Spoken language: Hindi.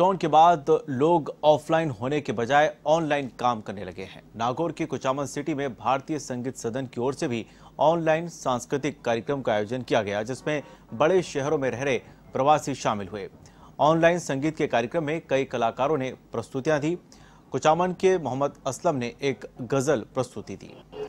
लॉकडाउन के बाद लोग ऑफलाइन होने के बजाय ऑनलाइन काम करने लगे हैं नागौर के कुचामन सिटी में भारतीय संगीत सदन की ओर से भी ऑनलाइन सांस्कृतिक कार्यक्रम का आयोजन किया गया जिसमें बड़े शहरों में रह रहे प्रवासी शामिल हुए ऑनलाइन संगीत के कार्यक्रम में कई कलाकारों ने प्रस्तुतियां दी कुचामन के मोहम्मद असलम ने एक गजल प्रस्तुति दी